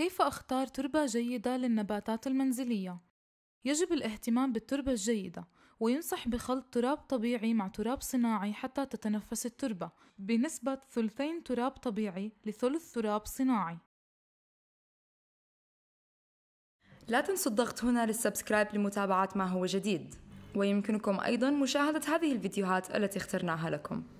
كيف أختار تربة جيدة للنباتات المنزلية؟ يجب الاهتمام بالتربة الجيدة وينصح بخلط تراب طبيعي مع تراب صناعي حتى تتنفس التربة بنسبة ثلثين تراب طبيعي لثلث تراب صناعي لا تنسوا الضغط هنا للسبسكرايب لمتابعة ما هو جديد ويمكنكم أيضا مشاهدة هذه الفيديوهات التي اخترناها لكم